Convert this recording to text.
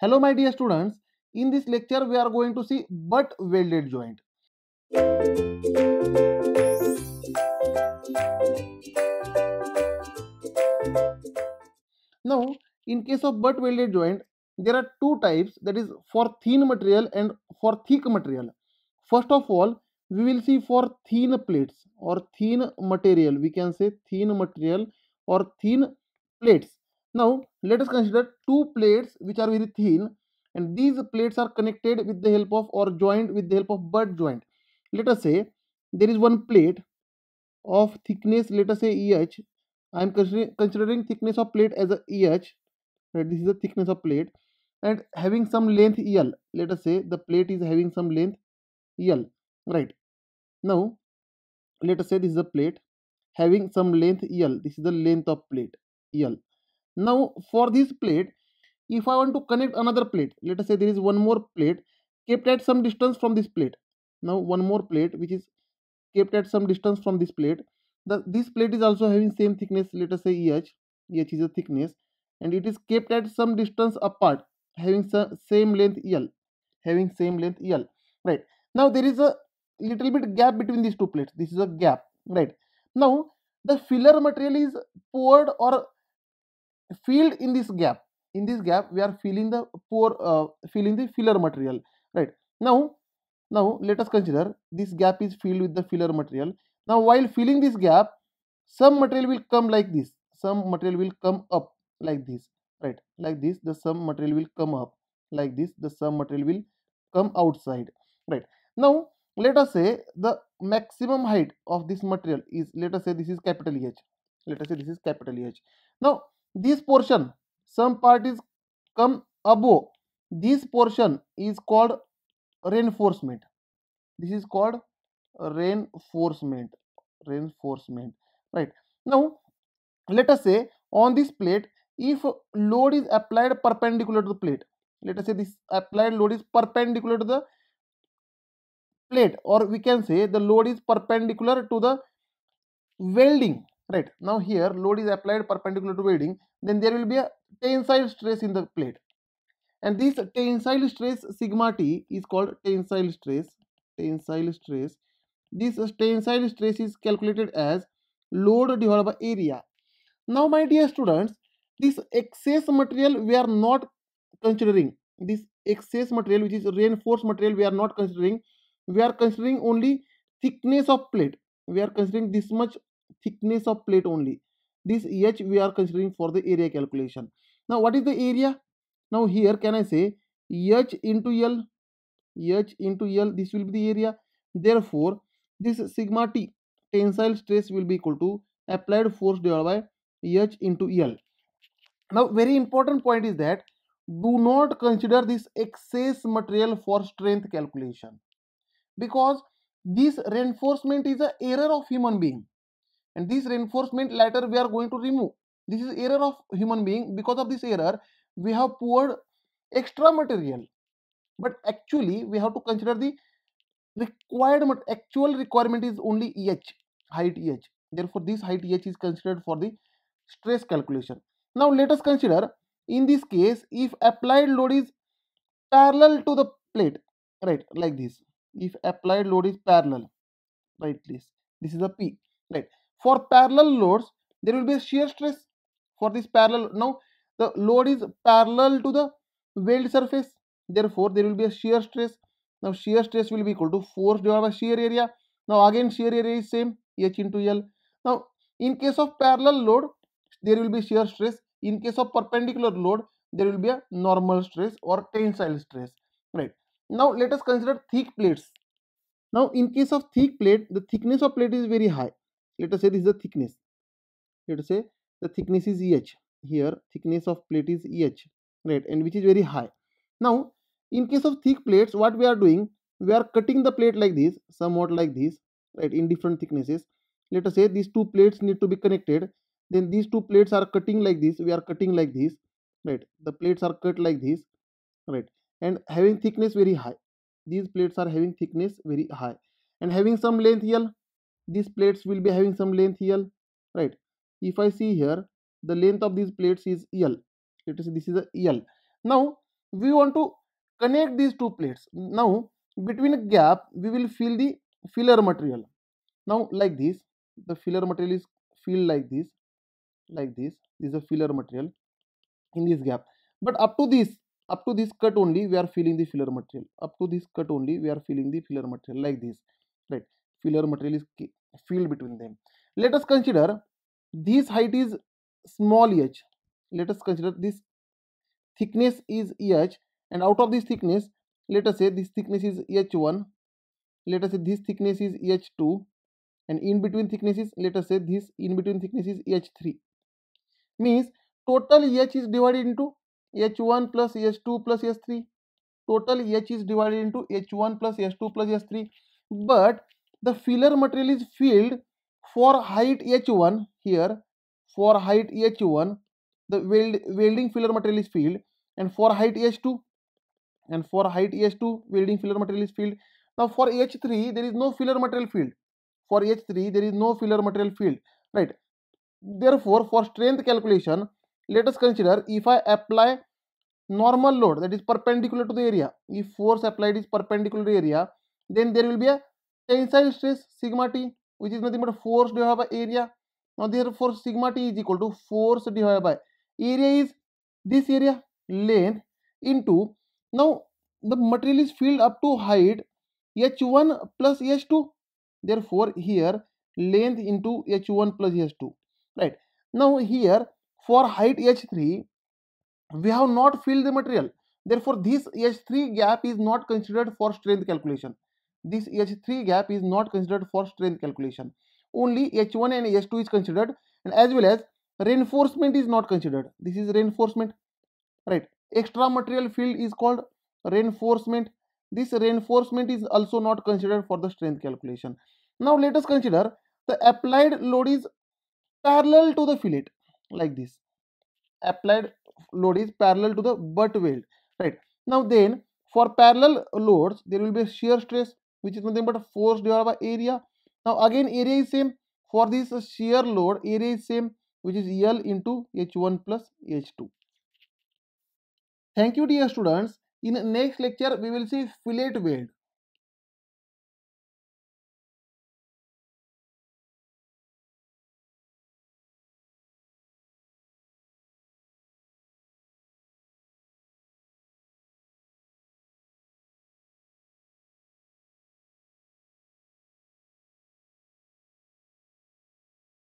Hello my dear students, in this lecture we are going to see butt welded joint. Now in case of butt welded joint there are two types that is for thin material and for thick material. First of all we will see for thin plates or thin material we can say thin material or thin plates now let us consider two plates which are very thin and these plates are connected with the help of or joined with the help of butt joint. Let us say there is one plate of thickness let us say EH. I am considering thickness of plate as a EH. Right, this is the thickness of plate and having some length el. Let us say the plate is having some length el. Right. Now let us say this is a plate having some length el. This is the length of plate el. Now for this plate, if I want to connect another plate, let us say there is one more plate kept at some distance from this plate. Now one more plate which is kept at some distance from this plate. The, this plate is also having same thickness, let us say EH, EH is a thickness and it is kept at some distance apart having same length L, having same length L, right. Now there is a little bit gap between these two plates, this is a gap, right. Now the filler material is poured or filled in this gap in this gap we are filling the pore uh, filling the filler material right now now let us consider this gap is filled with the filler material now while filling this gap some material will come like this some material will come up like this right like this the some material will come up like this the some material will come outside right now let us say the maximum height of this material is let us say this is capital H let us say this is capital H now this portion some part is come above this portion is called reinforcement this is called reinforcement reinforcement right now let us say on this plate if load is applied perpendicular to the plate let us say this applied load is perpendicular to the plate or we can say the load is perpendicular to the welding right now here load is applied perpendicular to bedding then there will be a tensile stress in the plate and this tensile stress sigma t is called tensile stress tensile stress this tensile stress is calculated as load divided by area now my dear students this excess material we are not considering this excess material which is reinforced material we are not considering we are considering only thickness of plate we are considering this much thickness of plate only this h we are considering for the area calculation now what is the area now here can i say h into l h into l this will be the area therefore this sigma t tensile stress will be equal to applied force divided by h into l now very important point is that do not consider this excess material for strength calculation because this reinforcement is a error of human being and this reinforcement later we are going to remove this is error of human being because of this error we have poured extra material but actually we have to consider the required actual requirement is only eh height eh therefore this height eh is considered for the stress calculation now let us consider in this case if applied load is parallel to the plate right like this if applied load is parallel right this this is a p right for parallel loads, there will be a shear stress for this parallel. Now, the load is parallel to the weld surface. Therefore, there will be a shear stress. Now, shear stress will be equal to force divided by shear area. Now, again, shear area is same, H into L. Now, in case of parallel load, there will be shear stress. In case of perpendicular load, there will be a normal stress or tensile stress. Right. Now, let us consider thick plates. Now, in case of thick plate, the thickness of plate is very high let us say this is the thickness let us say the thickness is eh here thickness of plate is eh right and which is very high now in case of thick plates what we are doing we are cutting the plate like this somewhat like this right in different thicknesses let us say these two plates need to be connected then these two plates are cutting like this we are cutting like this right the plates are cut like this right and having thickness very high these plates are having thickness very high and having some length these plates will be having some length L, right? If I see here, the length of these plates is L. Let us say this is a L. Now, we want to connect these two plates. Now, between a gap, we will fill the filler material. Now, like this, the filler material is filled like this, like this. This is a filler material in this gap. But up to this, up to this cut only, we are filling the filler material. Up to this cut only, we are filling the filler material like this, right? filler material is filled between them. Let us consider this height is small h. Let us consider this thickness is h and out of this thickness let us say this thickness is h1 let us say this thickness is h2 and in between thicknesses let us say this in between thickness is h3 means total h is divided into h1 plus h2 plus h3 total h is divided into h1 plus h2 plus h3 but the filler material is filled for height H1 here for height H1 the weld, welding filler material is filled and for height H2 and for height H2 welding filler material is filled now for H3 there is no filler material filled. for H3 there is no filler material filled. right therefore for strength calculation let us consider if I apply normal load that is perpendicular to the area if force applied is perpendicular to the area then there will be a tensile stress sigma t which is nothing but force divided by area now therefore force sigma t is equal to force divided by area is this area length into now the material is filled up to height h1 plus h2 therefore here length into h1 plus h2 right now here for height h3 we have not filled the material therefore this h3 gap is not considered for strength calculation this H3 gap is not considered for strength calculation. Only H1 and H2 is considered and as well as reinforcement is not considered. This is reinforcement, right? Extra material field is called reinforcement. This reinforcement is also not considered for the strength calculation. Now let us consider the applied load is parallel to the fillet like this. Applied load is parallel to the butt weld, right? Now then for parallel loads, there will be shear stress which is nothing but force divided by area. Now again area is same for this shear load area is same which is L into H1 plus H2. Thank you dear students. In next lecture we will see fillet weld.